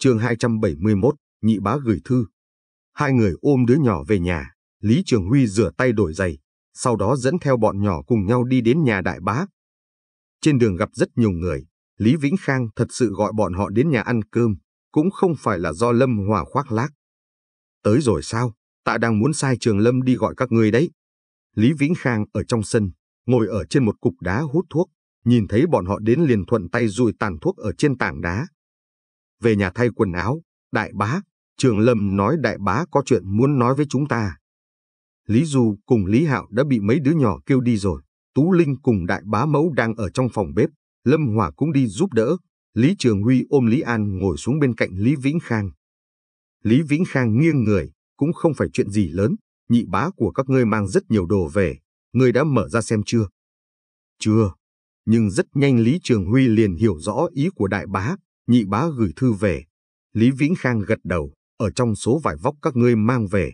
chương 271, nhị bá gửi thư. Hai người ôm đứa nhỏ về nhà, Lý Trường Huy rửa tay đổi giày, sau đó dẫn theo bọn nhỏ cùng nhau đi đến nhà đại bá. Trên đường gặp rất nhiều người, Lý Vĩnh Khang thật sự gọi bọn họ đến nhà ăn cơm, cũng không phải là do Lâm Hòa khoác lác. Tới rồi sao, ta đang muốn sai Trường Lâm đi gọi các người đấy. Lý Vĩnh Khang ở trong sân, ngồi ở trên một cục đá hút thuốc, nhìn thấy bọn họ đến liền thuận tay rùi tàn thuốc ở trên tảng đá, về nhà thay quần áo, đại bá, trường lâm nói đại bá có chuyện muốn nói với chúng ta. Lý Du cùng Lý Hạo đã bị mấy đứa nhỏ kêu đi rồi. Tú Linh cùng đại bá mẫu đang ở trong phòng bếp. Lâm Hòa cũng đi giúp đỡ. Lý Trường Huy ôm Lý An ngồi xuống bên cạnh Lý Vĩnh Khang. Lý Vĩnh Khang nghiêng người, cũng không phải chuyện gì lớn. Nhị bá của các ngươi mang rất nhiều đồ về. Ngươi đã mở ra xem chưa? Chưa. Nhưng rất nhanh Lý Trường Huy liền hiểu rõ ý của đại bá nhị bá gửi thư về. Lý Vĩnh Khang gật đầu, ở trong số vải vóc các ngươi mang về.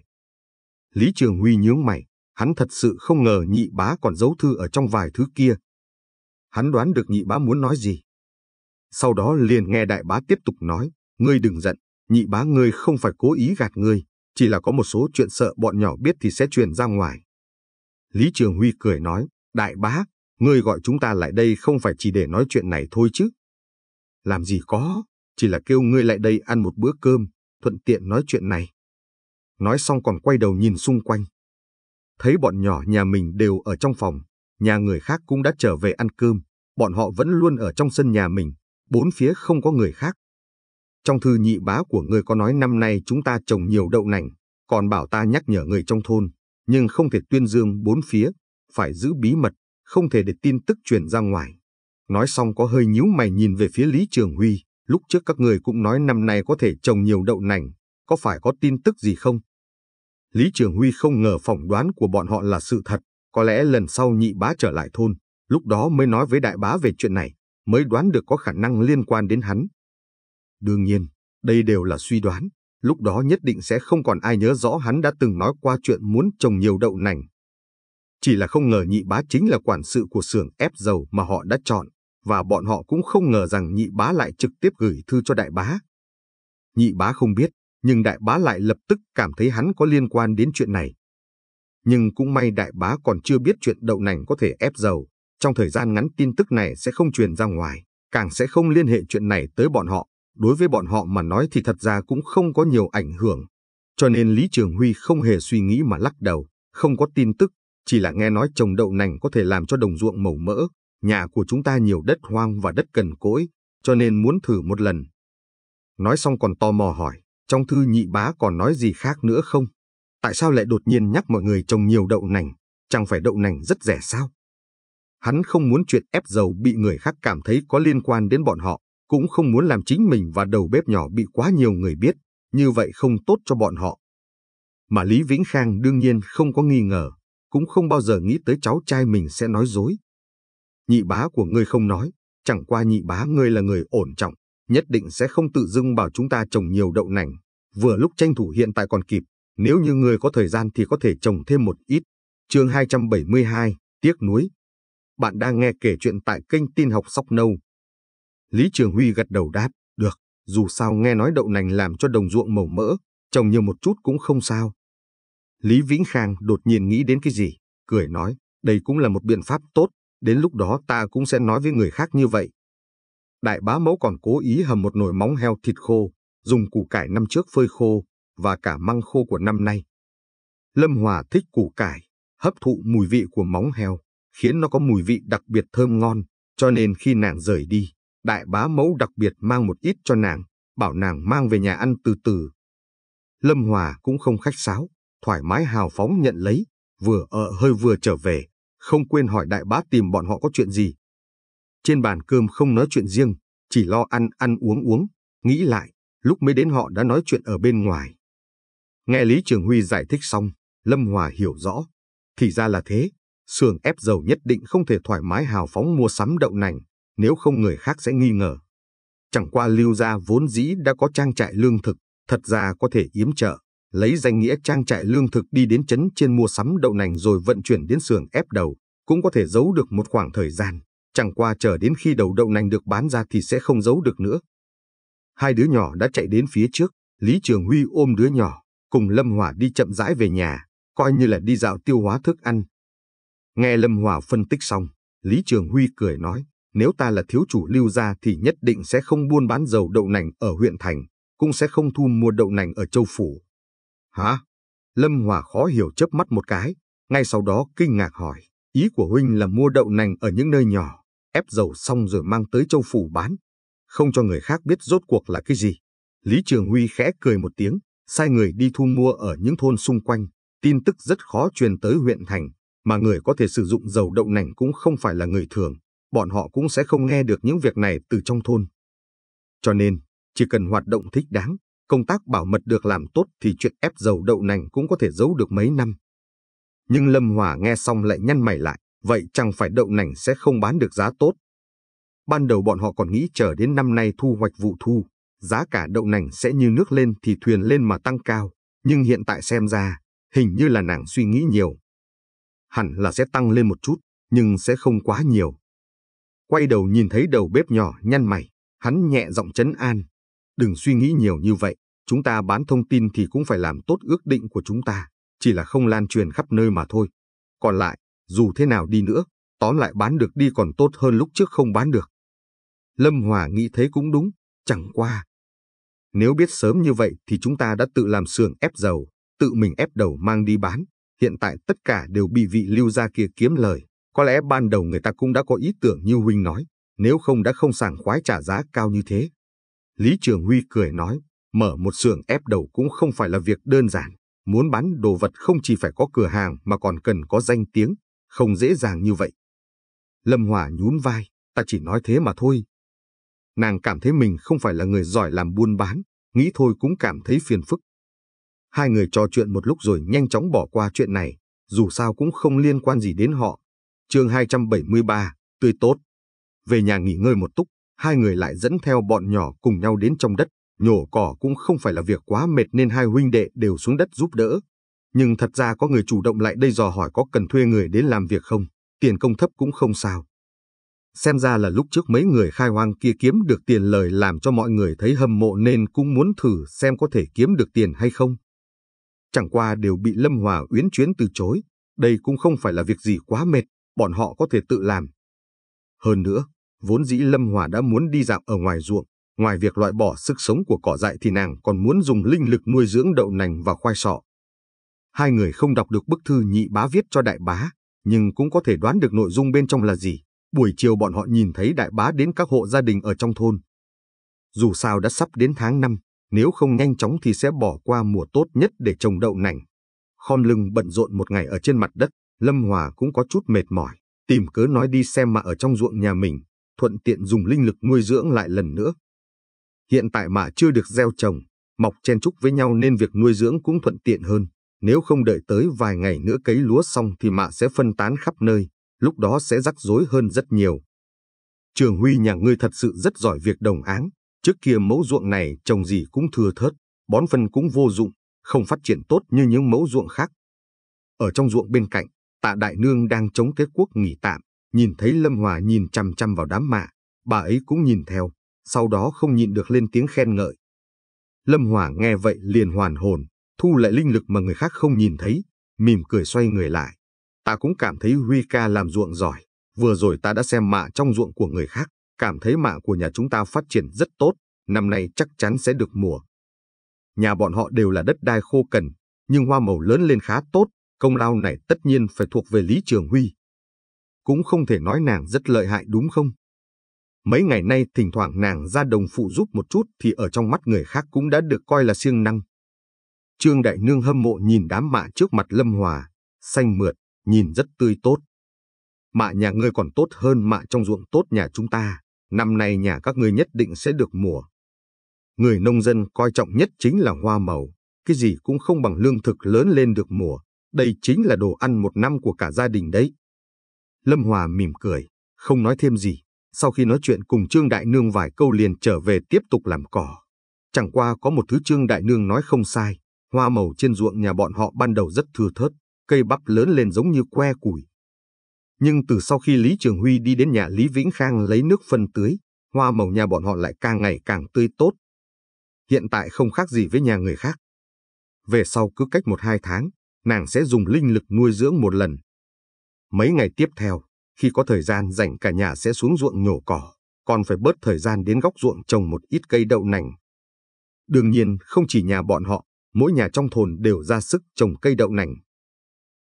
Lý Trường Huy nhướng mày, hắn thật sự không ngờ nhị bá còn giấu thư ở trong vài thứ kia. Hắn đoán được nhị bá muốn nói gì. Sau đó liền nghe đại bá tiếp tục nói, ngươi đừng giận, nhị bá ngươi không phải cố ý gạt ngươi, chỉ là có một số chuyện sợ bọn nhỏ biết thì sẽ truyền ra ngoài. Lý Trường Huy cười nói, đại bá, ngươi gọi chúng ta lại đây không phải chỉ để nói chuyện này thôi chứ. Làm gì có, chỉ là kêu ngươi lại đây ăn một bữa cơm, thuận tiện nói chuyện này. Nói xong còn quay đầu nhìn xung quanh. Thấy bọn nhỏ nhà mình đều ở trong phòng, nhà người khác cũng đã trở về ăn cơm, bọn họ vẫn luôn ở trong sân nhà mình, bốn phía không có người khác. Trong thư nhị bá của ngươi có nói năm nay chúng ta trồng nhiều đậu nành, còn bảo ta nhắc nhở người trong thôn, nhưng không thể tuyên dương bốn phía, phải giữ bí mật, không thể để tin tức truyền ra ngoài. Nói xong có hơi nhíu mày nhìn về phía Lý Trường Huy, lúc trước các người cũng nói năm nay có thể trồng nhiều đậu nành, có phải có tin tức gì không? Lý Trường Huy không ngờ phỏng đoán của bọn họ là sự thật, có lẽ lần sau nhị bá trở lại thôn, lúc đó mới nói với đại bá về chuyện này, mới đoán được có khả năng liên quan đến hắn. Đương nhiên, đây đều là suy đoán, lúc đó nhất định sẽ không còn ai nhớ rõ hắn đã từng nói qua chuyện muốn trồng nhiều đậu nành. Chỉ là không ngờ nhị bá chính là quản sự của xưởng ép dầu mà họ đã chọn và bọn họ cũng không ngờ rằng nhị bá lại trực tiếp gửi thư cho đại bá. Nhị bá không biết, nhưng đại bá lại lập tức cảm thấy hắn có liên quan đến chuyện này. Nhưng cũng may đại bá còn chưa biết chuyện đậu nành có thể ép dầu, trong thời gian ngắn tin tức này sẽ không truyền ra ngoài, càng sẽ không liên hệ chuyện này tới bọn họ. Đối với bọn họ mà nói thì thật ra cũng không có nhiều ảnh hưởng. Cho nên Lý Trường Huy không hề suy nghĩ mà lắc đầu, không có tin tức, chỉ là nghe nói trồng đậu nành có thể làm cho đồng ruộng màu mỡ, nhà của chúng ta nhiều đất hoang và đất cần cỗi, cho nên muốn thử một lần. Nói xong còn tò mò hỏi, trong thư nhị bá còn nói gì khác nữa không? Tại sao lại đột nhiên nhắc mọi người trồng nhiều đậu nành, chẳng phải đậu nành rất rẻ sao? Hắn không muốn chuyện ép dầu bị người khác cảm thấy có liên quan đến bọn họ, cũng không muốn làm chính mình và đầu bếp nhỏ bị quá nhiều người biết, như vậy không tốt cho bọn họ. Mà Lý Vĩnh Khang đương nhiên không có nghi ngờ, cũng không bao giờ nghĩ tới cháu trai mình sẽ nói dối nhị bá của ngươi không nói, chẳng qua nhị bá ngươi là người ổn trọng, nhất định sẽ không tự dưng bảo chúng ta trồng nhiều đậu nành. Vừa lúc tranh thủ hiện tại còn kịp, nếu như ngươi có thời gian thì có thể trồng thêm một ít. chương 272, Tiếc Núi Bạn đang nghe kể chuyện tại kênh tin học Sóc Nâu. Lý Trường Huy gật đầu đáp, được, dù sao nghe nói đậu nành làm cho đồng ruộng màu mỡ, trồng nhiều một chút cũng không sao. Lý Vĩnh Khang đột nhiên nghĩ đến cái gì, cười nói, đây cũng là một biện pháp tốt, Đến lúc đó ta cũng sẽ nói với người khác như vậy. Đại bá mẫu còn cố ý hầm một nồi móng heo thịt khô, dùng củ cải năm trước phơi khô và cả măng khô của năm nay. Lâm Hòa thích củ cải, hấp thụ mùi vị của móng heo, khiến nó có mùi vị đặc biệt thơm ngon, cho nên khi nàng rời đi, đại bá mẫu đặc biệt mang một ít cho nàng, bảo nàng mang về nhà ăn từ từ. Lâm Hòa cũng không khách sáo, thoải mái hào phóng nhận lấy, vừa ở hơi vừa trở về, không quên hỏi đại bá tìm bọn họ có chuyện gì. Trên bàn cơm không nói chuyện riêng, chỉ lo ăn ăn uống uống, nghĩ lại, lúc mới đến họ đã nói chuyện ở bên ngoài. Nghe Lý Trường Huy giải thích xong, Lâm Hòa hiểu rõ. Thì ra là thế, sườn ép dầu nhất định không thể thoải mái hào phóng mua sắm đậu nành, nếu không người khác sẽ nghi ngờ. Chẳng qua lưu gia vốn dĩ đã có trang trại lương thực, thật ra có thể yếm trợ lấy danh nghĩa trang trại lương thực đi đến chấn trên mua sắm đậu nành rồi vận chuyển đến xưởng ép đầu, cũng có thể giấu được một khoảng thời gian, chẳng qua chờ đến khi đầu đậu nành được bán ra thì sẽ không giấu được nữa. Hai đứa nhỏ đã chạy đến phía trước, Lý Trường Huy ôm đứa nhỏ, cùng Lâm Hỏa đi chậm rãi về nhà, coi như là đi dạo tiêu hóa thức ăn. Nghe Lâm Hỏa phân tích xong, Lý Trường Huy cười nói, nếu ta là thiếu chủ lưu gia thì nhất định sẽ không buôn bán dầu đậu nành ở huyện thành, cũng sẽ không thu mua đậu nành ở châu phủ, Hả? Lâm Hòa khó hiểu chớp mắt một cái, ngay sau đó kinh ngạc hỏi. Ý của Huynh là mua đậu nành ở những nơi nhỏ, ép dầu xong rồi mang tới châu phủ bán. Không cho người khác biết rốt cuộc là cái gì. Lý Trường Huy khẽ cười một tiếng, sai người đi thu mua ở những thôn xung quanh. Tin tức rất khó truyền tới huyện thành, mà người có thể sử dụng dầu đậu nành cũng không phải là người thường. Bọn họ cũng sẽ không nghe được những việc này từ trong thôn. Cho nên, chỉ cần hoạt động thích đáng, công tác bảo mật được làm tốt thì chuyện ép dầu đậu nành cũng có thể giấu được mấy năm. Nhưng Lâm Hòa nghe xong lại nhăn mày lại, vậy chẳng phải đậu nành sẽ không bán được giá tốt. Ban đầu bọn họ còn nghĩ chờ đến năm nay thu hoạch vụ thu, giá cả đậu nành sẽ như nước lên thì thuyền lên mà tăng cao, nhưng hiện tại xem ra, hình như là nàng suy nghĩ nhiều. Hẳn là sẽ tăng lên một chút, nhưng sẽ không quá nhiều. Quay đầu nhìn thấy đầu bếp nhỏ nhăn mày, hắn nhẹ giọng chấn an. Đừng suy nghĩ nhiều như vậy, chúng ta bán thông tin thì cũng phải làm tốt ước định của chúng ta, chỉ là không lan truyền khắp nơi mà thôi. Còn lại, dù thế nào đi nữa, tóm lại bán được đi còn tốt hơn lúc trước không bán được. Lâm Hòa nghĩ thế cũng đúng, chẳng qua. Nếu biết sớm như vậy thì chúng ta đã tự làm xưởng ép dầu, tự mình ép đầu mang đi bán. Hiện tại tất cả đều bị vị lưu gia kia kiếm lời. Có lẽ ban đầu người ta cũng đã có ý tưởng như Huynh nói, nếu không đã không sảng khoái trả giá cao như thế. Lý Trường Huy cười nói, mở một xưởng ép đầu cũng không phải là việc đơn giản. Muốn bán đồ vật không chỉ phải có cửa hàng mà còn cần có danh tiếng, không dễ dàng như vậy. Lâm Hòa nhún vai, ta chỉ nói thế mà thôi. Nàng cảm thấy mình không phải là người giỏi làm buôn bán, nghĩ thôi cũng cảm thấy phiền phức. Hai người trò chuyện một lúc rồi nhanh chóng bỏ qua chuyện này, dù sao cũng không liên quan gì đến họ. chương 273, tươi tốt. Về nhà nghỉ ngơi một túc, hai người lại dẫn theo bọn nhỏ cùng nhau đến trong đất, nhổ cỏ cũng không phải là việc quá mệt nên hai huynh đệ đều xuống đất giúp đỡ. Nhưng thật ra có người chủ động lại đây dò hỏi có cần thuê người đến làm việc không, tiền công thấp cũng không sao. Xem ra là lúc trước mấy người khai hoang kia kiếm được tiền lời làm cho mọi người thấy hâm mộ nên cũng muốn thử xem có thể kiếm được tiền hay không. Chẳng qua đều bị Lâm Hòa uyến chuyến từ chối, đây cũng không phải là việc gì quá mệt, bọn họ có thể tự làm. Hơn nữa, Vốn dĩ Lâm Hòa đã muốn đi dạo ở ngoài ruộng, ngoài việc loại bỏ sức sống của cỏ dại thì nàng còn muốn dùng linh lực nuôi dưỡng đậu nành và khoai sọ. Hai người không đọc được bức thư nhị bá viết cho đại bá, nhưng cũng có thể đoán được nội dung bên trong là gì. Buổi chiều bọn họ nhìn thấy đại bá đến các hộ gia đình ở trong thôn. Dù sao đã sắp đến tháng năm, nếu không nhanh chóng thì sẽ bỏ qua mùa tốt nhất để trồng đậu nành. Khom lưng bận rộn một ngày ở trên mặt đất, Lâm Hòa cũng có chút mệt mỏi, tìm cớ nói đi xem mà ở trong ruộng nhà mình, thuận tiện dùng linh lực nuôi dưỡng lại lần nữa. Hiện tại mà chưa được gieo trồng, mọc chen chúc với nhau nên việc nuôi dưỡng cũng thuận tiện hơn. Nếu không đợi tới vài ngày nữa cấy lúa xong thì mạ sẽ phân tán khắp nơi, lúc đó sẽ rắc rối hơn rất nhiều. Trường Huy nhà ngươi thật sự rất giỏi việc đồng áng, trước kia mẫu ruộng này trồng gì cũng thừa thớt, bón phân cũng vô dụng, không phát triển tốt như những mẫu ruộng khác. Ở trong ruộng bên cạnh, tạ đại nương đang chống cái quốc nghỉ tạm, nhìn thấy Lâm Hòa nhìn chằm chằm vào đám mạ, bà ấy cũng nhìn theo, sau đó không nhịn được lên tiếng khen ngợi. Lâm Hòa nghe vậy liền hoàn hồn, thu lại linh lực mà người khác không nhìn thấy, mỉm cười xoay người lại. Ta cũng cảm thấy Huy ca làm ruộng giỏi, vừa rồi ta đã xem mạ trong ruộng của người khác, cảm thấy mạ của nhà chúng ta phát triển rất tốt, năm nay chắc chắn sẽ được mùa. Nhà bọn họ đều là đất đai khô cằn, nhưng hoa màu lớn lên khá tốt, công lao này tất nhiên phải thuộc về Lý Trường Huy cũng không thể nói nàng rất lợi hại đúng không? Mấy ngày nay thỉnh thoảng nàng ra đồng phụ giúp một chút thì ở trong mắt người khác cũng đã được coi là siêng năng. Trương Đại Nương hâm mộ nhìn đám mạ trước mặt Lâm Hòa, xanh mượt, nhìn rất tươi tốt. Mạ nhà ngươi còn tốt hơn mạ trong ruộng tốt nhà chúng ta, năm nay nhà các ngươi nhất định sẽ được mùa. Người nông dân coi trọng nhất chính là hoa màu, cái gì cũng không bằng lương thực lớn lên được mùa, đây chính là đồ ăn một năm của cả gia đình đấy. Lâm Hòa mỉm cười, không nói thêm gì. Sau khi nói chuyện cùng Trương Đại Nương vài câu liền trở về tiếp tục làm cỏ. Chẳng qua có một thứ Trương Đại Nương nói không sai. Hoa màu trên ruộng nhà bọn họ ban đầu rất thưa thớt, cây bắp lớn lên giống như que củi. Nhưng từ sau khi Lý Trường Huy đi đến nhà Lý Vĩnh Khang lấy nước phân tưới, hoa màu nhà bọn họ lại càng ngày càng tươi tốt. Hiện tại không khác gì với nhà người khác. Về sau cứ cách một hai tháng, nàng sẽ dùng linh lực nuôi dưỡng một lần, Mấy ngày tiếp theo, khi có thời gian rảnh cả nhà sẽ xuống ruộng nhổ cỏ, còn phải bớt thời gian đến góc ruộng trồng một ít cây đậu nành. Đương nhiên, không chỉ nhà bọn họ, mỗi nhà trong thôn đều ra sức trồng cây đậu nành.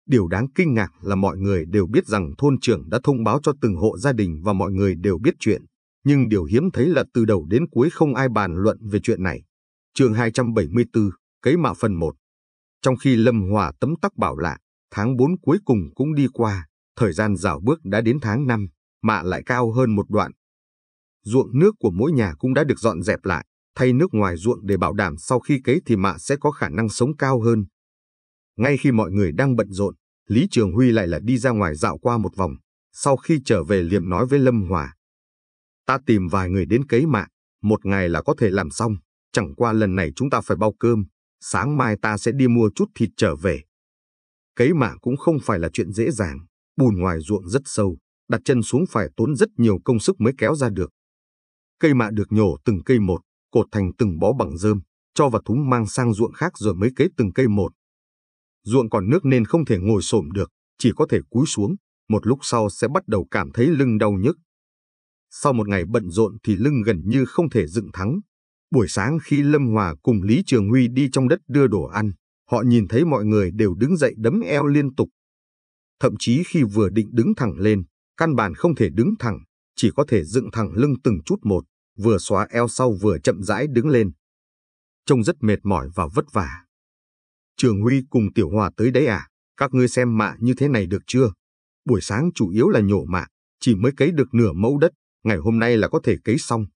Điều đáng kinh ngạc là mọi người đều biết rằng thôn trưởng đã thông báo cho từng hộ gia đình và mọi người đều biết chuyện, nhưng điều hiếm thấy là từ đầu đến cuối không ai bàn luận về chuyện này. Chương 274, Cấy mạ phần 1. Trong khi Lâm Hòa tấm tắc bảo lạ, tháng 4 cuối cùng cũng đi qua, Thời gian rào bước đã đến tháng 5, mạ lại cao hơn một đoạn. Ruộng nước của mỗi nhà cũng đã được dọn dẹp lại, thay nước ngoài ruộng để bảo đảm sau khi cấy thì mạ sẽ có khả năng sống cao hơn. Ngay khi mọi người đang bận rộn, Lý Trường Huy lại là đi ra ngoài dạo qua một vòng, sau khi trở về liệm nói với Lâm Hòa. Ta tìm vài người đến cấy mạ, một ngày là có thể làm xong, chẳng qua lần này chúng ta phải bao cơm, sáng mai ta sẽ đi mua chút thịt trở về. Cấy mạ cũng không phải là chuyện dễ dàng, Bùn ngoài ruộng rất sâu, đặt chân xuống phải tốn rất nhiều công sức mới kéo ra được. Cây mạ được nhổ từng cây một, cột thành từng bó bằng rơm, cho vào thúng mang sang ruộng khác rồi mới kế từng cây một. Ruộng còn nước nên không thể ngồi xổm được, chỉ có thể cúi xuống, một lúc sau sẽ bắt đầu cảm thấy lưng đau nhức. Sau một ngày bận rộn thì lưng gần như không thể dựng thắng. Buổi sáng khi Lâm Hòa cùng Lý Trường Huy đi trong đất đưa đồ ăn, họ nhìn thấy mọi người đều đứng dậy đấm eo liên tục, thậm chí khi vừa định đứng thẳng lên, căn bản không thể đứng thẳng, chỉ có thể dựng thẳng lưng từng chút một, vừa xóa eo sau vừa chậm rãi đứng lên. Trông rất mệt mỏi và vất vả. Trường Huy cùng Tiểu Hòa tới đấy à, các ngươi xem mạ như thế này được chưa? Buổi sáng chủ yếu là nhổ mạ, chỉ mới cấy được nửa mẫu đất, ngày hôm nay là có thể cấy xong.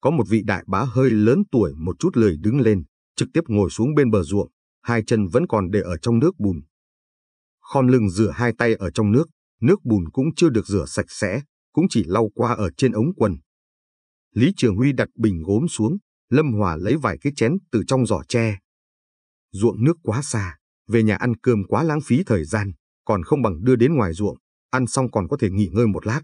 Có một vị đại bá hơi lớn tuổi một chút lười đứng lên, trực tiếp ngồi xuống bên bờ ruộng, hai chân vẫn còn để ở trong nước bùn, khom lưng rửa hai tay ở trong nước, nước bùn cũng chưa được rửa sạch sẽ, cũng chỉ lau qua ở trên ống quần. Lý Trường Huy đặt bình gốm xuống, Lâm Hòa lấy vài cái chén từ trong giỏ tre. Ruộng nước quá xa, về nhà ăn cơm quá lãng phí thời gian, còn không bằng đưa đến ngoài ruộng, ăn xong còn có thể nghỉ ngơi một lát.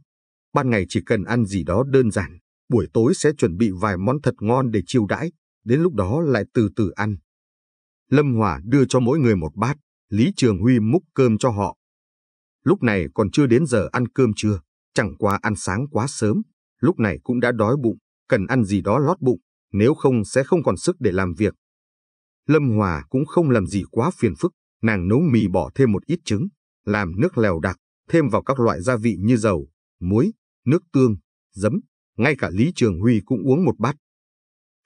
Ban ngày chỉ cần ăn gì đó đơn giản, buổi tối sẽ chuẩn bị vài món thật ngon để chiêu đãi, đến lúc đó lại từ từ ăn. Lâm Hòa đưa cho mỗi người một bát, Lý Trường Huy múc cơm cho họ. Lúc này còn chưa đến giờ ăn cơm trưa, chẳng qua ăn sáng quá sớm, lúc này cũng đã đói bụng, cần ăn gì đó lót bụng, nếu không sẽ không còn sức để làm việc. Lâm Hòa cũng không làm gì quá phiền phức, nàng nấu mì bỏ thêm một ít trứng, làm nước lèo đặc, thêm vào các loại gia vị như dầu, muối, nước tương, giấm, ngay cả Lý Trường Huy cũng uống một bát.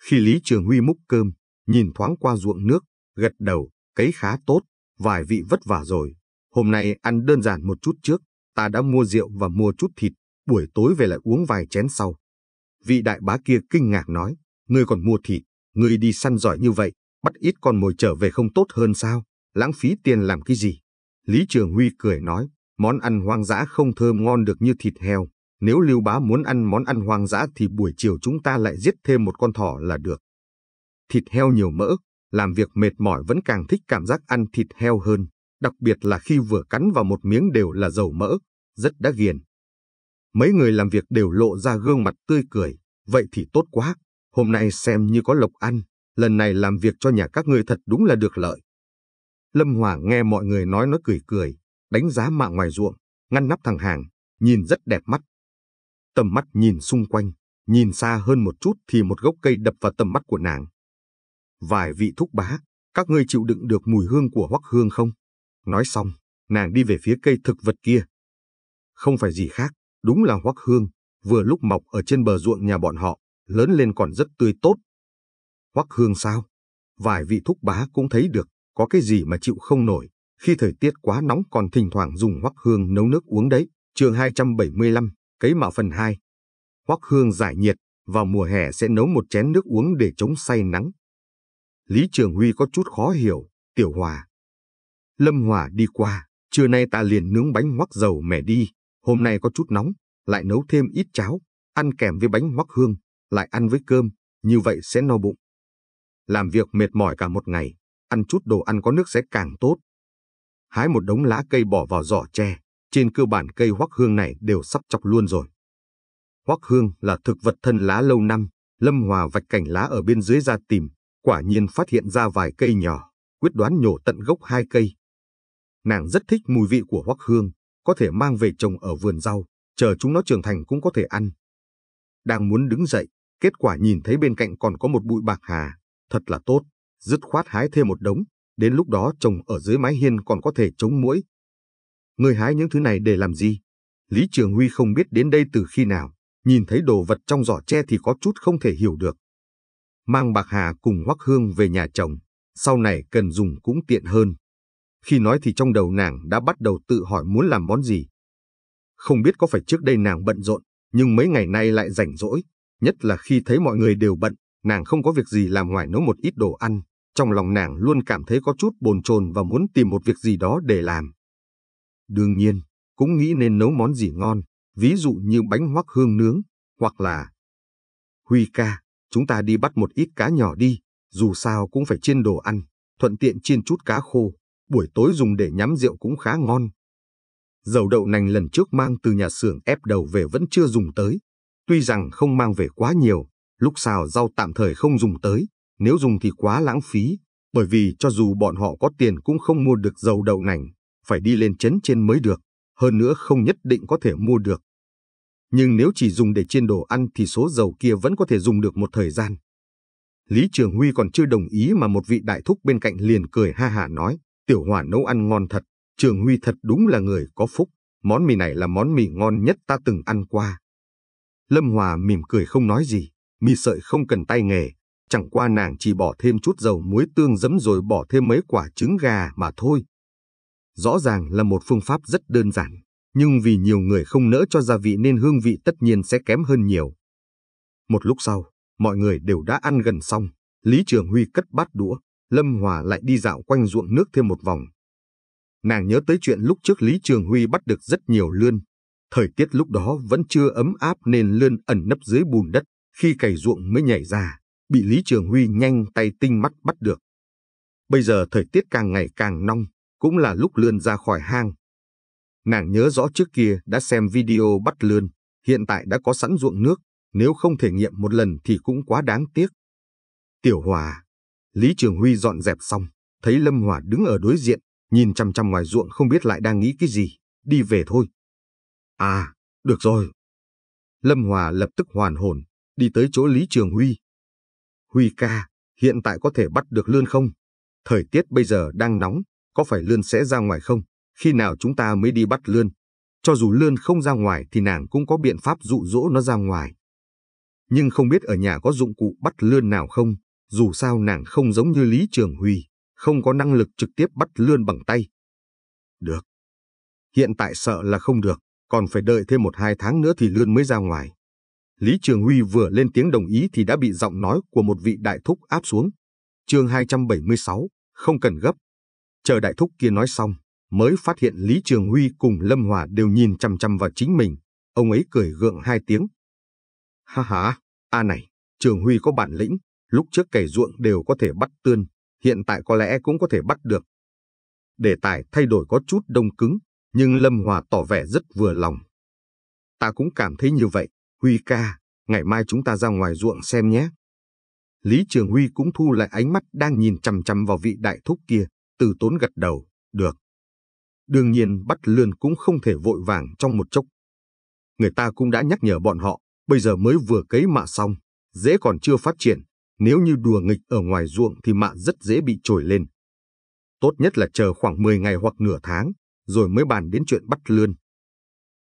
Khi Lý Trường Huy múc cơm, nhìn thoáng qua ruộng nước, gật đầu, cấy khá tốt, vài vị vất vả rồi. Hôm nay ăn đơn giản một chút trước, ta đã mua rượu và mua chút thịt, buổi tối về lại uống vài chén sau. Vị đại bá kia kinh ngạc nói, ngươi còn mua thịt, ngươi đi săn giỏi như vậy, bắt ít con mồi trở về không tốt hơn sao, lãng phí tiền làm cái gì. Lý Trường Huy cười nói, món ăn hoang dã không thơm ngon được như thịt heo. Nếu Lưu Bá muốn ăn món ăn hoang dã thì buổi chiều chúng ta lại giết thêm một con thỏ là được. Thịt heo nhiều mỡ, làm việc mệt mỏi vẫn càng thích cảm giác ăn thịt heo hơn, đặc biệt là khi vừa cắn vào một miếng đều là dầu mỡ, rất đã ghiền. Mấy người làm việc đều lộ ra gương mặt tươi cười, vậy thì tốt quá, hôm nay xem như có lộc ăn, lần này làm việc cho nhà các ngươi thật đúng là được lợi. Lâm Hoàng nghe mọi người nói nói cười cười, đánh giá mạng ngoài ruộng, ngăn nắp thằng hàng, nhìn rất đẹp mắt. Tầm mắt nhìn xung quanh, nhìn xa hơn một chút thì một gốc cây đập vào tầm mắt của nàng vài vị thúc bá, các ngươi chịu đựng được mùi hương của hoắc hương không? Nói xong, nàng đi về phía cây thực vật kia. Không phải gì khác, đúng là hoắc hương, vừa lúc mọc ở trên bờ ruộng nhà bọn họ, lớn lên còn rất tươi tốt. Hoắc hương sao? Vài vị thúc bá cũng thấy được, có cái gì mà chịu không nổi, khi thời tiết quá nóng còn thỉnh thoảng dùng hoắc hương nấu nước uống đấy. Chương 275, cấy mạo phần 2. Hoắc hương giải nhiệt, vào mùa hè sẽ nấu một chén nước uống để chống say nắng, Lý Trường Huy có chút khó hiểu, Tiểu Hòa. Lâm Hòa đi qua, trưa nay ta liền nướng bánh hoắc dầu mẻ đi, hôm nay có chút nóng, lại nấu thêm ít cháo, ăn kèm với bánh hoắc hương, lại ăn với cơm, như vậy sẽ no bụng. Làm việc mệt mỏi cả một ngày, ăn chút đồ ăn có nước sẽ càng tốt. Hái một đống lá cây bỏ vào giỏ tre, trên cơ bản cây hoắc hương này đều sắp chọc luôn rồi. Hoắc hương là thực vật thân lá lâu năm, Lâm Hòa vạch cảnh lá ở bên dưới ra tìm, Quả nhiên phát hiện ra vài cây nhỏ, quyết đoán nhổ tận gốc hai cây. Nàng rất thích mùi vị của hoắc hương, có thể mang về trồng ở vườn rau, chờ chúng nó trưởng thành cũng có thể ăn. Đang muốn đứng dậy, kết quả nhìn thấy bên cạnh còn có một bụi bạc hà, thật là tốt, dứt khoát hái thêm một đống, đến lúc đó trồng ở dưới mái hiên còn có thể chống muỗi. Người hái những thứ này để làm gì? Lý Trường Huy không biết đến đây từ khi nào, nhìn thấy đồ vật trong giỏ tre thì có chút không thể hiểu được mang bạc hà cùng hoắc hương về nhà chồng, sau này cần dùng cũng tiện hơn. Khi nói thì trong đầu nàng đã bắt đầu tự hỏi muốn làm món gì. Không biết có phải trước đây nàng bận rộn, nhưng mấy ngày nay lại rảnh rỗi, nhất là khi thấy mọi người đều bận, nàng không có việc gì làm ngoài nấu một ít đồ ăn, trong lòng nàng luôn cảm thấy có chút bồn chồn và muốn tìm một việc gì đó để làm. Đương nhiên, cũng nghĩ nên nấu món gì ngon, ví dụ như bánh hoắc hương nướng, hoặc là Huy ca, Chúng ta đi bắt một ít cá nhỏ đi, dù sao cũng phải chiên đồ ăn, thuận tiện chiên chút cá khô, buổi tối dùng để nhắm rượu cũng khá ngon. Dầu đậu nành lần trước mang từ nhà xưởng ép đầu về vẫn chưa dùng tới. Tuy rằng không mang về quá nhiều, lúc xào rau tạm thời không dùng tới, nếu dùng thì quá lãng phí, bởi vì cho dù bọn họ có tiền cũng không mua được dầu đậu nành, phải đi lên chấn trên mới được, hơn nữa không nhất định có thể mua được, nhưng nếu chỉ dùng để chiên đồ ăn thì số dầu kia vẫn có thể dùng được một thời gian. Lý Trường Huy còn chưa đồng ý mà một vị đại thúc bên cạnh liền cười ha hả nói, tiểu hỏa nấu ăn ngon thật, Trường Huy thật đúng là người có phúc, món mì này là món mì ngon nhất ta từng ăn qua. Lâm Hòa mỉm cười không nói gì, mì sợi không cần tay nghề, chẳng qua nàng chỉ bỏ thêm chút dầu muối tương giấm rồi bỏ thêm mấy quả trứng gà mà thôi. Rõ ràng là một phương pháp rất đơn giản nhưng vì nhiều người không nỡ cho gia vị nên hương vị tất nhiên sẽ kém hơn nhiều. Một lúc sau, mọi người đều đã ăn gần xong, Lý Trường Huy cất bát đũa, Lâm Hòa lại đi dạo quanh ruộng nước thêm một vòng. Nàng nhớ tới chuyện lúc trước Lý Trường Huy bắt được rất nhiều lươn. Thời tiết lúc đó vẫn chưa ấm áp nên lươn ẩn nấp dưới bùn đất, khi cày ruộng mới nhảy ra, bị Lý Trường Huy nhanh tay tinh mắt bắt được. Bây giờ thời tiết càng ngày càng nong, cũng là lúc lươn ra khỏi hang, Nàng nhớ rõ trước kia đã xem video bắt lươn, hiện tại đã có sẵn ruộng nước, nếu không thể nghiệm một lần thì cũng quá đáng tiếc. Tiểu Hòa, Lý Trường Huy dọn dẹp xong, thấy Lâm Hòa đứng ở đối diện, nhìn chăm chăm ngoài ruộng không biết lại đang nghĩ cái gì, đi về thôi. À, được rồi. Lâm Hòa lập tức hoàn hồn, đi tới chỗ Lý Trường Huy. Huy ca, hiện tại có thể bắt được lươn không? Thời tiết bây giờ đang nóng, có phải lươn sẽ ra ngoài không? khi nào chúng ta mới đi bắt lươn. Cho dù lươn không ra ngoài thì nàng cũng có biện pháp dụ dỗ nó ra ngoài. Nhưng không biết ở nhà có dụng cụ bắt lươn nào không, dù sao nàng không giống như Lý Trường Huy, không có năng lực trực tiếp bắt lươn bằng tay. Được. Hiện tại sợ là không được, còn phải đợi thêm một hai tháng nữa thì lươn mới ra ngoài. Lý Trường Huy vừa lên tiếng đồng ý thì đã bị giọng nói của một vị đại thúc áp xuống. chương 276, không cần gấp. Chờ đại thúc kia nói xong, mới phát hiện Lý Trường Huy cùng Lâm Hòa đều nhìn chằm chằm vào chính mình. Ông ấy cười gượng hai tiếng. Ha ha, a này, Trường Huy có bản lĩnh, lúc trước cày ruộng đều có thể bắt tươn, hiện tại có lẽ cũng có thể bắt được. Đề tài thay đổi có chút đông cứng, nhưng Lâm Hòa tỏ vẻ rất vừa lòng. Ta cũng cảm thấy như vậy, Huy ca, ngày mai chúng ta ra ngoài ruộng xem nhé. Lý Trường Huy cũng thu lại ánh mắt đang nhìn chằm chằm vào vị đại thúc kia, từ tốn gật đầu, được. Đương nhiên bắt lươn cũng không thể vội vàng trong một chốc. Người ta cũng đã nhắc nhở bọn họ, bây giờ mới vừa cấy mạ xong, dễ còn chưa phát triển, nếu như đùa nghịch ở ngoài ruộng thì mạ rất dễ bị trồi lên. Tốt nhất là chờ khoảng 10 ngày hoặc nửa tháng, rồi mới bàn đến chuyện bắt lươn.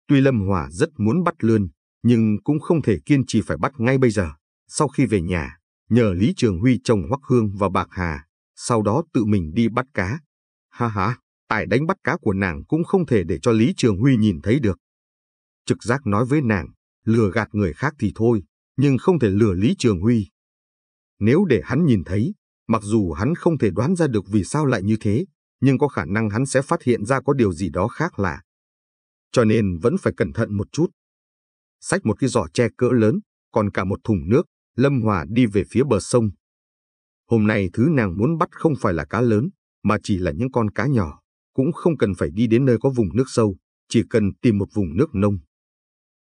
Tuy Lâm Hòa rất muốn bắt lươn, nhưng cũng không thể kiên trì phải bắt ngay bây giờ. Sau khi về nhà, nhờ Lý Trường Huy trồng hoắc hương và bạc hà, sau đó tự mình đi bắt cá. Ha ha! Tài đánh bắt cá của nàng cũng không thể để cho Lý Trường Huy nhìn thấy được. Trực giác nói với nàng, lừa gạt người khác thì thôi, nhưng không thể lừa Lý Trường Huy. Nếu để hắn nhìn thấy, mặc dù hắn không thể đoán ra được vì sao lại như thế, nhưng có khả năng hắn sẽ phát hiện ra có điều gì đó khác lạ. Cho nên vẫn phải cẩn thận một chút. Xách một cái giỏ tre cỡ lớn, còn cả một thùng nước, Lâm Hòa đi về phía bờ sông. Hôm nay thứ nàng muốn bắt không phải là cá lớn, mà chỉ là những con cá nhỏ cũng không cần phải đi đến nơi có vùng nước sâu, chỉ cần tìm một vùng nước nông.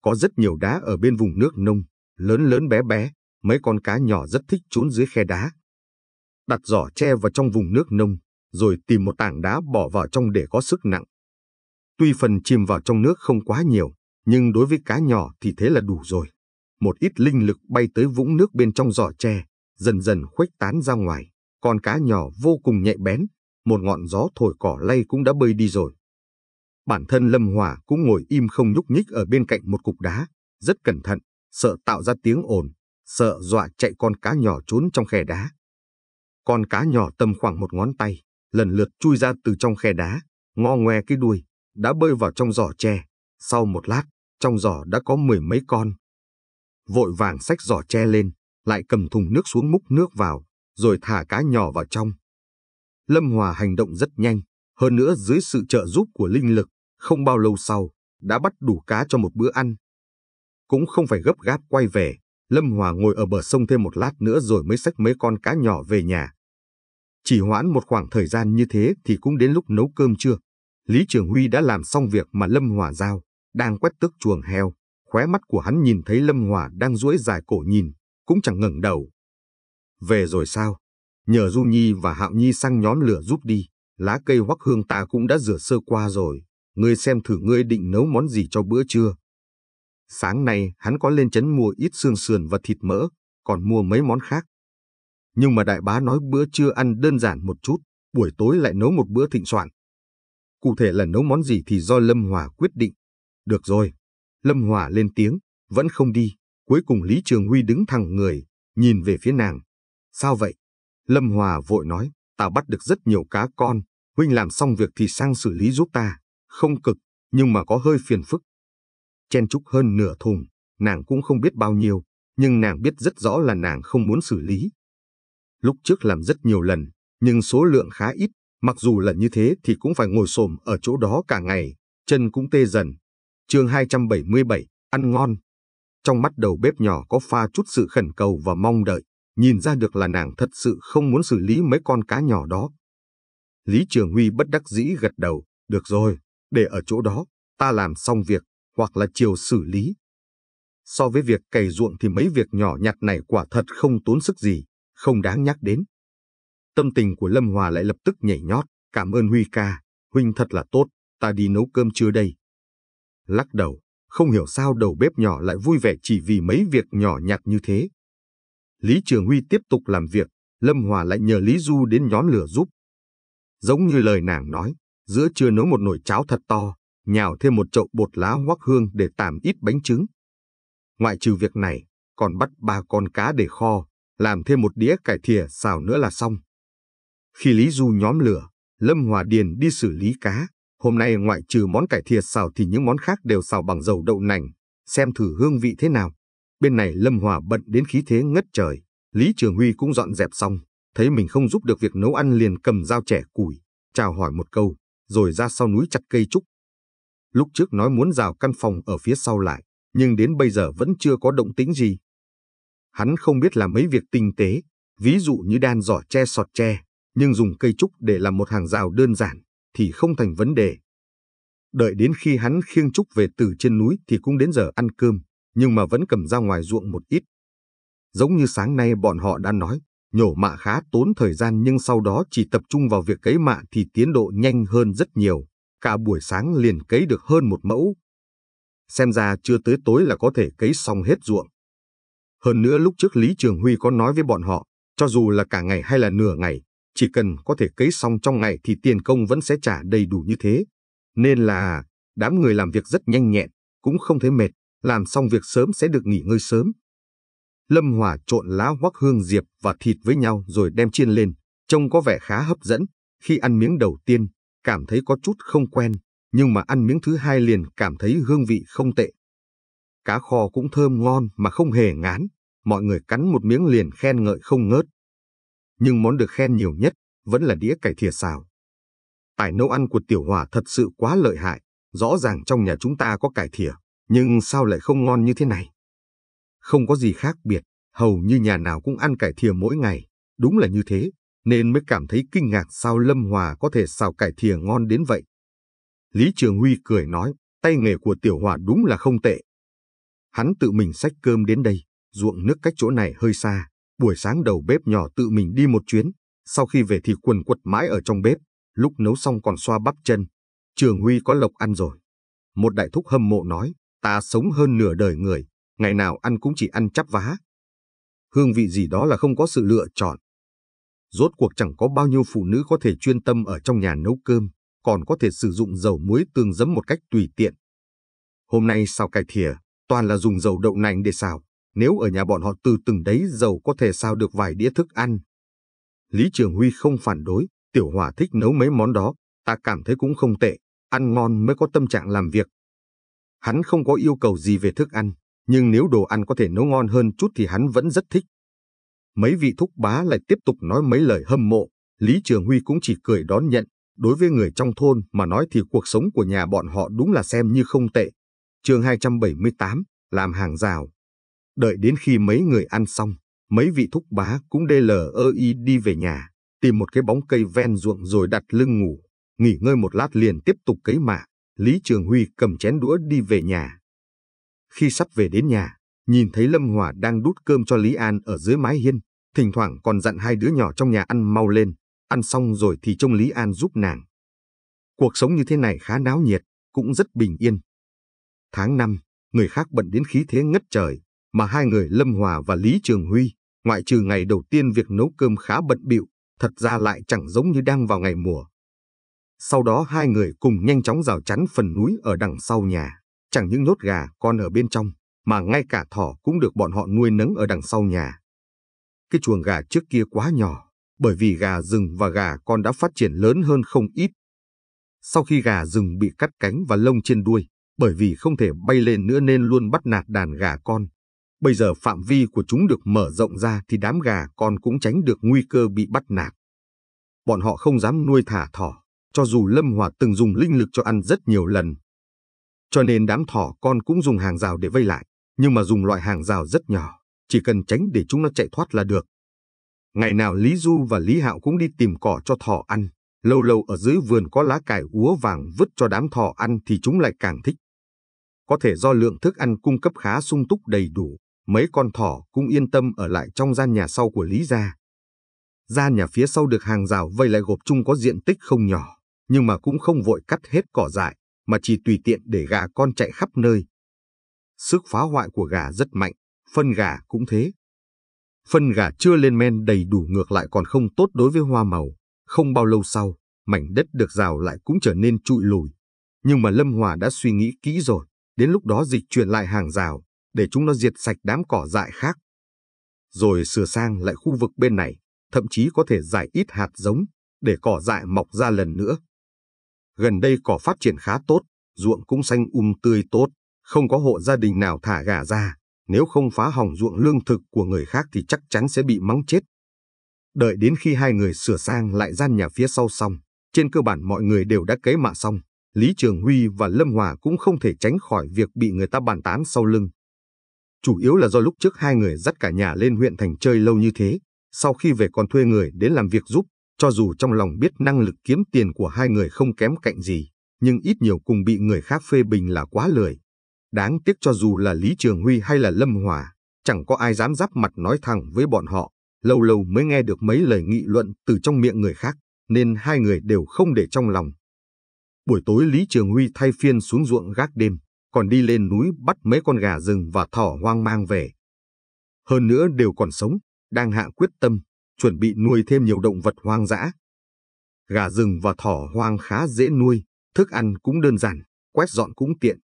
Có rất nhiều đá ở bên vùng nước nông, lớn lớn bé bé, mấy con cá nhỏ rất thích trốn dưới khe đá. Đặt giỏ tre vào trong vùng nước nông, rồi tìm một tảng đá bỏ vào trong để có sức nặng. Tuy phần chìm vào trong nước không quá nhiều, nhưng đối với cá nhỏ thì thế là đủ rồi. Một ít linh lực bay tới vũng nước bên trong giỏ tre, dần dần khuếch tán ra ngoài. Con cá nhỏ vô cùng nhạy bén, một ngọn gió thổi cỏ lay cũng đã bơi đi rồi. Bản thân Lâm Hòa cũng ngồi im không nhúc nhích ở bên cạnh một cục đá, rất cẩn thận, sợ tạo ra tiếng ồn, sợ dọa chạy con cá nhỏ trốn trong khe đá. Con cá nhỏ tầm khoảng một ngón tay, lần lượt chui ra từ trong khe đá, ngo ngoe cái đuôi, đã bơi vào trong giỏ tre. Sau một lát, trong giỏ đã có mười mấy con. Vội vàng xách giỏ tre lên, lại cầm thùng nước xuống múc nước vào, rồi thả cá nhỏ vào trong. Lâm Hòa hành động rất nhanh, hơn nữa dưới sự trợ giúp của linh lực, không bao lâu sau, đã bắt đủ cá cho một bữa ăn. Cũng không phải gấp gáp quay về, Lâm Hòa ngồi ở bờ sông thêm một lát nữa rồi mới xách mấy con cá nhỏ về nhà. Chỉ hoãn một khoảng thời gian như thế thì cũng đến lúc nấu cơm trưa. Lý Trường Huy đã làm xong việc mà Lâm Hòa giao, đang quét tước chuồng heo, khóe mắt của hắn nhìn thấy Lâm Hòa đang duỗi dài cổ nhìn, cũng chẳng ngẩng đầu. Về rồi sao? Nhờ Du Nhi và Hạo Nhi sang nhóm lửa giúp đi, lá cây hoắc hương ta cũng đã rửa sơ qua rồi. Ngươi xem thử ngươi định nấu món gì cho bữa trưa. Sáng nay hắn có lên chấn mua ít xương sườn và thịt mỡ, còn mua mấy món khác. Nhưng mà đại bá nói bữa trưa ăn đơn giản một chút, buổi tối lại nấu một bữa thịnh soạn. Cụ thể là nấu món gì thì do Lâm Hòa quyết định. Được rồi, Lâm Hòa lên tiếng, vẫn không đi. Cuối cùng Lý Trường Huy đứng thẳng người, nhìn về phía nàng. Sao vậy? Lâm Hòa vội nói, ta bắt được rất nhiều cá con, huynh làm xong việc thì sang xử lý giúp ta, không cực, nhưng mà có hơi phiền phức. Chen chúc hơn nửa thùng, nàng cũng không biết bao nhiêu, nhưng nàng biết rất rõ là nàng không muốn xử lý. Lúc trước làm rất nhiều lần, nhưng số lượng khá ít, mặc dù là như thế thì cũng phải ngồi xổm ở chỗ đó cả ngày, chân cũng tê dần. chương 277, ăn ngon. Trong mắt đầu bếp nhỏ có pha chút sự khẩn cầu và mong đợi nhìn ra được là nàng thật sự không muốn xử lý mấy con cá nhỏ đó. Lý Trường Huy bất đắc dĩ gật đầu, được rồi, để ở chỗ đó, ta làm xong việc, hoặc là chiều xử lý. So với việc cày ruộng thì mấy việc nhỏ nhặt này quả thật không tốn sức gì, không đáng nhắc đến. Tâm tình của Lâm Hòa lại lập tức nhảy nhót, cảm ơn Huy ca, Huynh thật là tốt, ta đi nấu cơm chưa đây. Lắc đầu, không hiểu sao đầu bếp nhỏ lại vui vẻ chỉ vì mấy việc nhỏ nhặt như thế. Lý Trường Huy tiếp tục làm việc, Lâm Hòa lại nhờ Lý Du đến nhóm lửa giúp. Giống như lời nàng nói, giữa trưa nấu một nồi cháo thật to, nhào thêm một chậu bột lá hoắc hương để tạm ít bánh trứng. Ngoại trừ việc này, còn bắt ba con cá để kho, làm thêm một đĩa cải thìa xào nữa là xong. Khi Lý Du nhóm lửa, Lâm Hòa Điền đi xử lý cá. Hôm nay ngoại trừ món cải thìa xào thì những món khác đều xào bằng dầu đậu nành, xem thử hương vị thế nào. Bên này Lâm Hòa bận đến khí thế ngất trời, Lý Trường Huy cũng dọn dẹp xong, thấy mình không giúp được việc nấu ăn liền cầm dao trẻ củi, chào hỏi một câu, rồi ra sau núi chặt cây trúc. Lúc trước nói muốn rào căn phòng ở phía sau lại, nhưng đến bây giờ vẫn chưa có động tĩnh gì. Hắn không biết là mấy việc tinh tế, ví dụ như đan giỏ tre sọt tre, nhưng dùng cây trúc để làm một hàng rào đơn giản thì không thành vấn đề. Đợi đến khi hắn khiêng trúc về từ trên núi thì cũng đến giờ ăn cơm, nhưng mà vẫn cầm ra ngoài ruộng một ít. Giống như sáng nay bọn họ đã nói, nhổ mạ khá tốn thời gian nhưng sau đó chỉ tập trung vào việc cấy mạ thì tiến độ nhanh hơn rất nhiều, cả buổi sáng liền cấy được hơn một mẫu. Xem ra chưa tới tối là có thể cấy xong hết ruộng. Hơn nữa lúc trước Lý Trường Huy có nói với bọn họ, cho dù là cả ngày hay là nửa ngày, chỉ cần có thể cấy xong trong ngày thì tiền công vẫn sẽ trả đầy đủ như thế. Nên là đám người làm việc rất nhanh nhẹn, cũng không thấy mệt làm xong việc sớm sẽ được nghỉ ngơi sớm. Lâm Hòa trộn lá hoắc hương diệp và thịt với nhau rồi đem chiên lên, trông có vẻ khá hấp dẫn. Khi ăn miếng đầu tiên, cảm thấy có chút không quen, nhưng mà ăn miếng thứ hai liền cảm thấy hương vị không tệ. Cá kho cũng thơm ngon mà không hề ngán, mọi người cắn một miếng liền khen ngợi không ngớt. Nhưng món được khen nhiều nhất vẫn là đĩa cải thìa xào. Tài nấu ăn của tiểu hòa thật sự quá lợi hại, rõ ràng trong nhà chúng ta có cải thìa nhưng sao lại không ngon như thế này? Không có gì khác biệt, hầu như nhà nào cũng ăn cải thìa mỗi ngày, đúng là như thế, nên mới cảm thấy kinh ngạc sao Lâm Hòa có thể xào cải thìa ngon đến vậy. Lý Trường Huy cười nói, tay nghề của Tiểu Hòa đúng là không tệ. Hắn tự mình xách cơm đến đây, ruộng nước cách chỗ này hơi xa, buổi sáng đầu bếp nhỏ tự mình đi một chuyến, sau khi về thì quần quật mãi ở trong bếp, lúc nấu xong còn xoa bắp chân. Trường Huy có lộc ăn rồi. Một đại thúc hâm mộ nói, Ta sống hơn nửa đời người, ngày nào ăn cũng chỉ ăn chắp vá. Hương vị gì đó là không có sự lựa chọn. Rốt cuộc chẳng có bao nhiêu phụ nữ có thể chuyên tâm ở trong nhà nấu cơm, còn có thể sử dụng dầu muối tương giấm một cách tùy tiện. Hôm nay sao cải thìa, toàn là dùng dầu đậu nành để xào. Nếu ở nhà bọn họ từ từng đấy dầu có thể xào được vài đĩa thức ăn. Lý Trường Huy không phản đối, tiểu hỏa thích nấu mấy món đó, ta cảm thấy cũng không tệ, ăn ngon mới có tâm trạng làm việc, Hắn không có yêu cầu gì về thức ăn, nhưng nếu đồ ăn có thể nấu ngon hơn chút thì hắn vẫn rất thích. Mấy vị thúc bá lại tiếp tục nói mấy lời hâm mộ, Lý Trường Huy cũng chỉ cười đón nhận. Đối với người trong thôn mà nói thì cuộc sống của nhà bọn họ đúng là xem như không tệ. chương 278, làm hàng rào. Đợi đến khi mấy người ăn xong, mấy vị thúc bá cũng đê lờ ơ y đi về nhà, tìm một cái bóng cây ven ruộng rồi đặt lưng ngủ, nghỉ ngơi một lát liền tiếp tục cấy mạ. Lý Trường Huy cầm chén đũa đi về nhà. Khi sắp về đến nhà, nhìn thấy Lâm Hòa đang đút cơm cho Lý An ở dưới mái hiên, thỉnh thoảng còn dặn hai đứa nhỏ trong nhà ăn mau lên, ăn xong rồi thì trông Lý An giúp nàng. Cuộc sống như thế này khá náo nhiệt, cũng rất bình yên. Tháng 5, người khác bận đến khí thế ngất trời, mà hai người Lâm Hòa và Lý Trường Huy, ngoại trừ ngày đầu tiên việc nấu cơm khá bận bịu, thật ra lại chẳng giống như đang vào ngày mùa. Sau đó hai người cùng nhanh chóng rào chắn phần núi ở đằng sau nhà. Chẳng những nhốt gà con ở bên trong, mà ngay cả thỏ cũng được bọn họ nuôi nấng ở đằng sau nhà. Cái chuồng gà trước kia quá nhỏ, bởi vì gà rừng và gà con đã phát triển lớn hơn không ít. Sau khi gà rừng bị cắt cánh và lông trên đuôi, bởi vì không thể bay lên nữa nên luôn bắt nạt đàn gà con. Bây giờ phạm vi của chúng được mở rộng ra thì đám gà con cũng tránh được nguy cơ bị bắt nạt. Bọn họ không dám nuôi thả thỏ, cho dù Lâm Hòa từng dùng linh lực cho ăn rất nhiều lần. Cho nên đám thỏ con cũng dùng hàng rào để vây lại, nhưng mà dùng loại hàng rào rất nhỏ, chỉ cần tránh để chúng nó chạy thoát là được. Ngày nào Lý Du và Lý Hạo cũng đi tìm cỏ cho thỏ ăn, lâu lâu ở dưới vườn có lá cải úa vàng vứt cho đám thỏ ăn thì chúng lại càng thích. Có thể do lượng thức ăn cung cấp khá sung túc đầy đủ, mấy con thỏ cũng yên tâm ở lại trong gian nhà sau của Lý gia. Gian nhà phía sau được hàng rào vây lại gộp chung có diện tích không nhỏ nhưng mà cũng không vội cắt hết cỏ dại, mà chỉ tùy tiện để gà con chạy khắp nơi. Sức phá hoại của gà rất mạnh, phân gà cũng thế. Phân gà chưa lên men đầy đủ ngược lại còn không tốt đối với hoa màu. Không bao lâu sau, mảnh đất được rào lại cũng trở nên trụi lùi. Nhưng mà Lâm Hòa đã suy nghĩ kỹ rồi, đến lúc đó dịch chuyển lại hàng rào, để chúng nó diệt sạch đám cỏ dại khác. Rồi sửa sang lại khu vực bên này, thậm chí có thể giải ít hạt giống, để cỏ dại mọc ra lần nữa. Gần đây cỏ phát triển khá tốt, ruộng cũng xanh um tươi tốt, không có hộ gia đình nào thả gà ra, nếu không phá hỏng ruộng lương thực của người khác thì chắc chắn sẽ bị mắng chết. Đợi đến khi hai người sửa sang lại gian nhà phía sau xong, trên cơ bản mọi người đều đã kế mạ xong, Lý Trường Huy và Lâm Hòa cũng không thể tránh khỏi việc bị người ta bàn tán sau lưng. Chủ yếu là do lúc trước hai người dắt cả nhà lên huyện thành chơi lâu như thế, sau khi về còn thuê người đến làm việc giúp, cho dù trong lòng biết năng lực kiếm tiền của hai người không kém cạnh gì, nhưng ít nhiều cùng bị người khác phê bình là quá lười. Đáng tiếc cho dù là Lý Trường Huy hay là Lâm Hòa, chẳng có ai dám giáp mặt nói thẳng với bọn họ, lâu lâu mới nghe được mấy lời nghị luận từ trong miệng người khác, nên hai người đều không để trong lòng. Buổi tối Lý Trường Huy thay phiên xuống ruộng gác đêm, còn đi lên núi bắt mấy con gà rừng và thỏ hoang mang về. Hơn nữa đều còn sống, đang hạ quyết tâm, chuẩn bị nuôi thêm nhiều động vật hoang dã. Gà rừng và thỏ hoang khá dễ nuôi, thức ăn cũng đơn giản, quét dọn cũng tiện.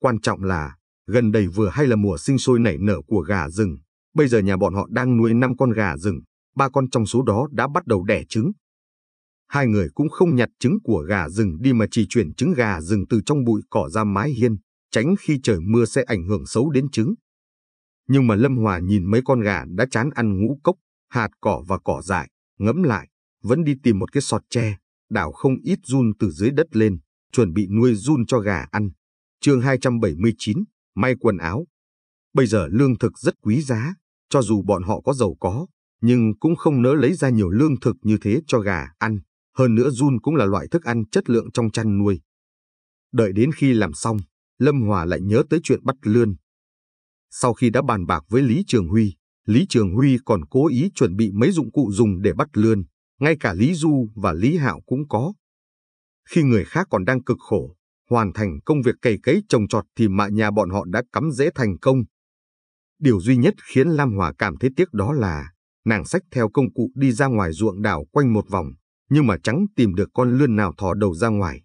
Quan trọng là, gần đây vừa hay là mùa sinh sôi nảy nở của gà rừng. Bây giờ nhà bọn họ đang nuôi 5 con gà rừng, ba con trong số đó đã bắt đầu đẻ trứng. Hai người cũng không nhặt trứng của gà rừng đi mà chỉ chuyển trứng gà rừng từ trong bụi cỏ ra mái hiên, tránh khi trời mưa sẽ ảnh hưởng xấu đến trứng. Nhưng mà Lâm Hòa nhìn mấy con gà đã chán ăn ngũ cốc, hạt cỏ và cỏ dại, ngẫm lại, vẫn đi tìm một cái sọt tre, đảo không ít run từ dưới đất lên, chuẩn bị nuôi run cho gà ăn. chương 279, may quần áo. Bây giờ lương thực rất quý giá, cho dù bọn họ có giàu có, nhưng cũng không nỡ lấy ra nhiều lương thực như thế cho gà ăn. Hơn nữa run cũng là loại thức ăn chất lượng trong chăn nuôi. Đợi đến khi làm xong, Lâm Hòa lại nhớ tới chuyện bắt lươn. Sau khi đã bàn bạc với Lý Trường Huy, Lý Trường Huy còn cố ý chuẩn bị mấy dụng cụ dùng để bắt lươn, ngay cả Lý Du và Lý Hạo cũng có. Khi người khác còn đang cực khổ, hoàn thành công việc cày cấy trồng trọt thì mạ nhà bọn họ đã cắm dễ thành công. Điều duy nhất khiến Lam Hòa cảm thấy tiếc đó là nàng sách theo công cụ đi ra ngoài ruộng đảo quanh một vòng, nhưng mà chẳng tìm được con lươn nào thò đầu ra ngoài.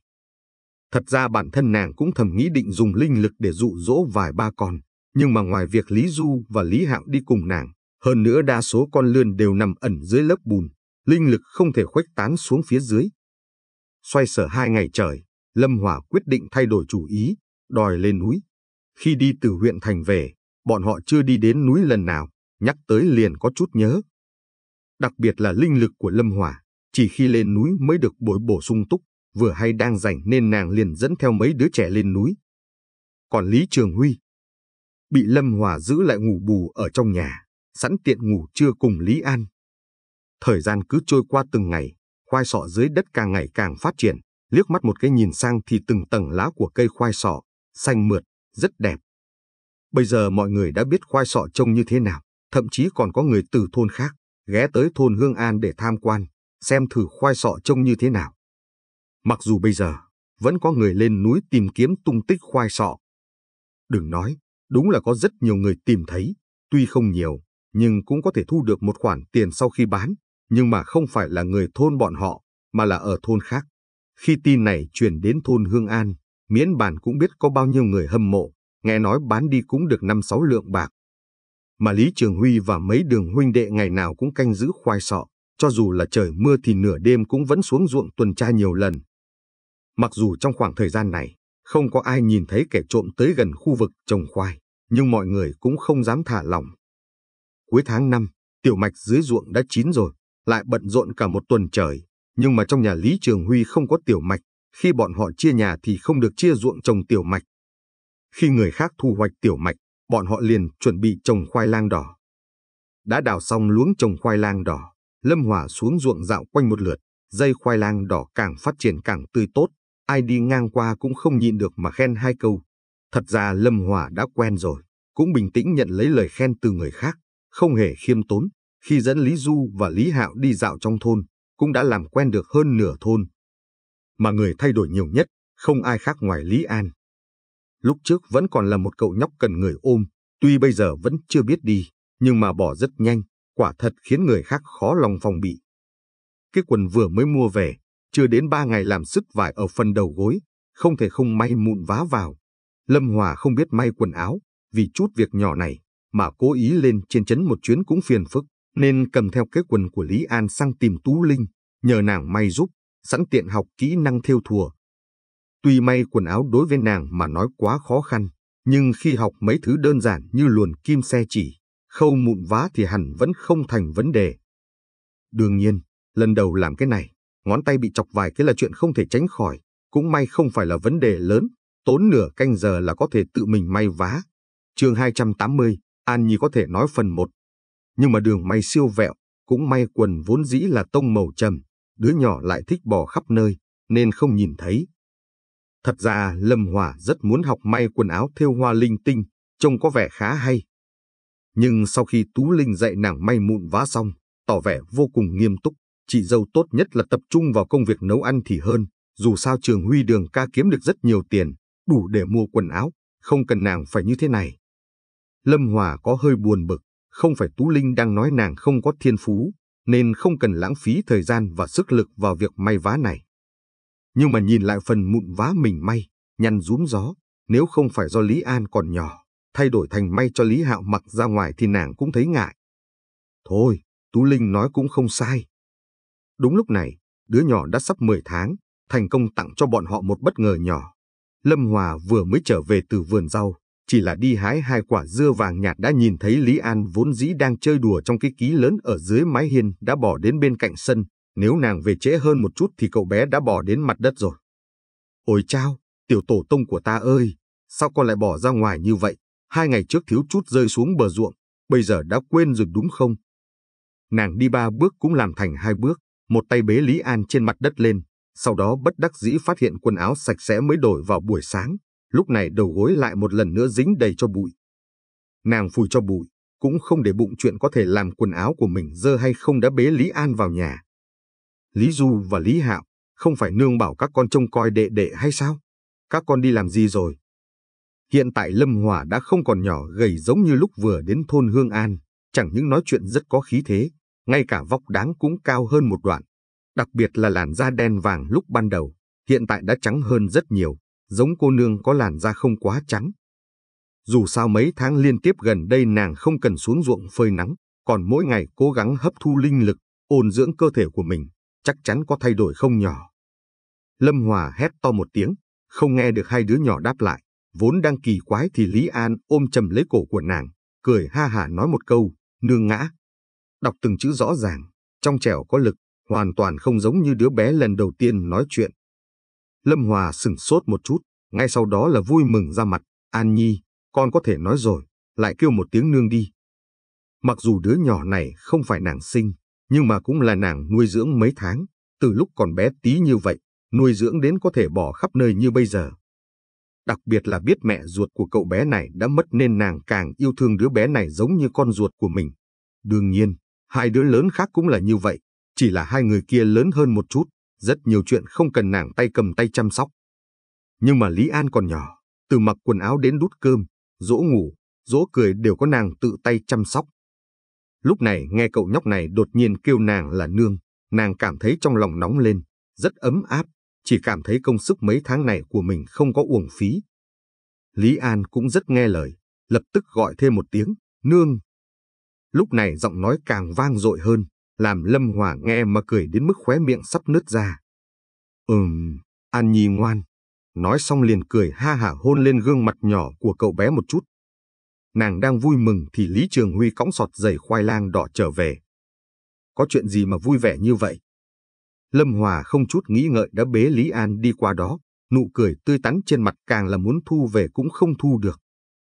Thật ra bản thân nàng cũng thầm nghĩ định dùng linh lực để dụ dỗ vài ba con, nhưng mà ngoài việc Lý Du và Lý Hạo đi cùng nàng, hơn nữa đa số con lươn đều nằm ẩn dưới lớp bùn, linh lực không thể khuếch tán xuống phía dưới. Xoay sở hai ngày trời, Lâm Hỏa quyết định thay đổi chủ ý, đòi lên núi. Khi đi từ huyện thành về, bọn họ chưa đi đến núi lần nào, nhắc tới liền có chút nhớ. Đặc biệt là linh lực của Lâm Hỏa, chỉ khi lên núi mới được bồi bổ sung túc, vừa hay đang rảnh nên nàng liền dẫn theo mấy đứa trẻ lên núi. Còn Lý Trường Huy, bị Lâm Hòa giữ lại ngủ bù ở trong nhà, sẵn tiện ngủ trưa cùng Lý An. Thời gian cứ trôi qua từng ngày, khoai sọ dưới đất càng ngày càng phát triển, liếc mắt một cái nhìn sang thì từng tầng lá của cây khoai sọ, xanh mượt, rất đẹp. Bây giờ mọi người đã biết khoai sọ trông như thế nào, thậm chí còn có người từ thôn khác ghé tới thôn Hương An để tham quan, xem thử khoai sọ trông như thế nào. Mặc dù bây giờ vẫn có người lên núi tìm kiếm tung tích khoai sọ. Đừng nói Đúng là có rất nhiều người tìm thấy, tuy không nhiều, nhưng cũng có thể thu được một khoản tiền sau khi bán, nhưng mà không phải là người thôn bọn họ, mà là ở thôn khác. Khi tin này truyền đến thôn Hương An, miễn bàn cũng biết có bao nhiêu người hâm mộ, nghe nói bán đi cũng được 5-6 lượng bạc. Mà Lý Trường Huy và mấy đường huynh đệ ngày nào cũng canh giữ khoai sọ, cho dù là trời mưa thì nửa đêm cũng vẫn xuống ruộng tuần tra nhiều lần. Mặc dù trong khoảng thời gian này, không có ai nhìn thấy kẻ trộm tới gần khu vực trồng khoai, nhưng mọi người cũng không dám thả lỏng. Cuối tháng 5, tiểu mạch dưới ruộng đã chín rồi, lại bận rộn cả một tuần trời, nhưng mà trong nhà Lý Trường Huy không có tiểu mạch, khi bọn họ chia nhà thì không được chia ruộng trồng tiểu mạch. Khi người khác thu hoạch tiểu mạch, bọn họ liền chuẩn bị trồng khoai lang đỏ. Đã đào xong luống trồng khoai lang đỏ, Lâm Hòa xuống ruộng dạo quanh một lượt, dây khoai lang đỏ càng phát triển càng tươi tốt, ai đi ngang qua cũng không nhịn được mà khen hai câu. Thật ra Lâm Hòa đã quen rồi, cũng bình tĩnh nhận lấy lời khen từ người khác, không hề khiêm tốn. Khi dẫn Lý Du và Lý Hạo đi dạo trong thôn, cũng đã làm quen được hơn nửa thôn. Mà người thay đổi nhiều nhất, không ai khác ngoài Lý An. Lúc trước vẫn còn là một cậu nhóc cần người ôm, tuy bây giờ vẫn chưa biết đi, nhưng mà bỏ rất nhanh, quả thật khiến người khác khó lòng phòng bị. Cái quần vừa mới mua về, chưa đến ba ngày làm sứt vải ở phần đầu gối, không thể không may mụn vá vào. Lâm Hòa không biết may quần áo, vì chút việc nhỏ này mà cố ý lên trên chấn một chuyến cũng phiền phức, nên cầm theo cái quần của Lý An sang tìm Tú Linh, nhờ nàng may giúp, sẵn tiện học kỹ năng thêu thùa. Tuy may quần áo đối với nàng mà nói quá khó khăn, nhưng khi học mấy thứ đơn giản như luồn kim xe chỉ, khâu mụn vá thì hẳn vẫn không thành vấn đề. Đương nhiên, lần đầu làm cái này, ngón tay bị chọc vài cái là chuyện không thể tránh khỏi, cũng may không phải là vấn đề lớn, tốn nửa canh giờ là có thể tự mình may vá. chương 280, An Nhi có thể nói phần 1. Nhưng mà đường may siêu vẹo, cũng may quần vốn dĩ là tông màu trầm, đứa nhỏ lại thích bò khắp nơi, nên không nhìn thấy. Thật ra Lâm Hòa rất muốn học may quần áo thêu hoa linh tinh, trông có vẻ khá hay. Nhưng sau khi Tú Linh dạy nàng may mụn vá xong, tỏ vẻ vô cùng nghiêm túc, chị dâu tốt nhất là tập trung vào công việc nấu ăn thì hơn, dù sao trường huy đường ca kiếm được rất nhiều tiền, đủ để mua quần áo, không cần nàng phải như thế này. Lâm Hòa có hơi buồn bực, không phải Tú Linh đang nói nàng không có thiên phú, nên không cần lãng phí thời gian và sức lực vào việc may vá này. Nhưng mà nhìn lại phần mụn vá mình may, nhăn rúm gió, nếu không phải do Lý An còn nhỏ, thay đổi thành may cho Lý Hạo mặc ra ngoài thì nàng cũng thấy ngại. Thôi, Tú Linh nói cũng không sai. Đúng lúc này, đứa nhỏ đã sắp 10 tháng, thành công tặng cho bọn họ một bất ngờ nhỏ. Lâm Hòa vừa mới trở về từ vườn rau, chỉ là đi hái hai quả dưa vàng nhạt đã nhìn thấy Lý An vốn dĩ đang chơi đùa trong cái ký lớn ở dưới mái hiên đã bỏ đến bên cạnh sân. Nếu nàng về trễ hơn một chút thì cậu bé đã bỏ đến mặt đất rồi. Ôi chao, tiểu tổ tông của ta ơi, sao con lại bỏ ra ngoài như vậy? Hai ngày trước thiếu chút rơi xuống bờ ruộng, bây giờ đã quên rồi đúng không? Nàng đi ba bước cũng làm thành hai bước, một tay bế Lý An trên mặt đất lên, sau đó bất đắc dĩ phát hiện quần áo sạch sẽ mới đổi vào buổi sáng, lúc này đầu gối lại một lần nữa dính đầy cho bụi. Nàng phủi cho bụi, cũng không để bụng chuyện có thể làm quần áo của mình dơ hay không đã bế Lý An vào nhà. Lý Du và Lý Hạo, không phải nương bảo các con trông coi đệ đệ hay sao? Các con đi làm gì rồi? Hiện tại Lâm Hòa đã không còn nhỏ gầy giống như lúc vừa đến thôn Hương An, chẳng những nói chuyện rất có khí thế, ngay cả vóc đáng cũng cao hơn một đoạn đặc biệt là làn da đen vàng lúc ban đầu, hiện tại đã trắng hơn rất nhiều, giống cô nương có làn da không quá trắng. Dù sao mấy tháng liên tiếp gần đây nàng không cần xuống ruộng phơi nắng, còn mỗi ngày cố gắng hấp thu linh lực, ôn dưỡng cơ thể của mình, chắc chắn có thay đổi không nhỏ. Lâm Hòa hét to một tiếng, không nghe được hai đứa nhỏ đáp lại, vốn đang kỳ quái thì Lý An ôm chầm lấy cổ của nàng, cười ha hả nói một câu, nương ngã. Đọc từng chữ rõ ràng, trong trẻo có lực, hoàn toàn không giống như đứa bé lần đầu tiên nói chuyện. Lâm Hòa sừng sốt một chút, ngay sau đó là vui mừng ra mặt, An Nhi, con có thể nói rồi, lại kêu một tiếng nương đi. Mặc dù đứa nhỏ này không phải nàng sinh, nhưng mà cũng là nàng nuôi dưỡng mấy tháng, từ lúc còn bé tí như vậy, nuôi dưỡng đến có thể bỏ khắp nơi như bây giờ. Đặc biệt là biết mẹ ruột của cậu bé này đã mất nên nàng càng yêu thương đứa bé này giống như con ruột của mình. Đương nhiên, hai đứa lớn khác cũng là như vậy, chỉ là hai người kia lớn hơn một chút, rất nhiều chuyện không cần nàng tay cầm tay chăm sóc. Nhưng mà Lý An còn nhỏ, từ mặc quần áo đến đút cơm, dỗ ngủ, dỗ cười đều có nàng tự tay chăm sóc. Lúc này nghe cậu nhóc này đột nhiên kêu nàng là nương, nàng cảm thấy trong lòng nóng lên, rất ấm áp, chỉ cảm thấy công sức mấy tháng này của mình không có uổng phí. Lý An cũng rất nghe lời, lập tức gọi thêm một tiếng, nương. Lúc này giọng nói càng vang dội hơn, làm Lâm Hòa nghe mà cười đến mức khóe miệng sắp nứt ra. Ừm, An Nhi ngoan. Nói xong liền cười ha hả hôn lên gương mặt nhỏ của cậu bé một chút. Nàng đang vui mừng thì Lý Trường Huy cõng sọt giày khoai lang đỏ trở về. Có chuyện gì mà vui vẻ như vậy? Lâm Hòa không chút nghĩ ngợi đã bế Lý An đi qua đó, nụ cười tươi tắn trên mặt càng là muốn thu về cũng không thu được.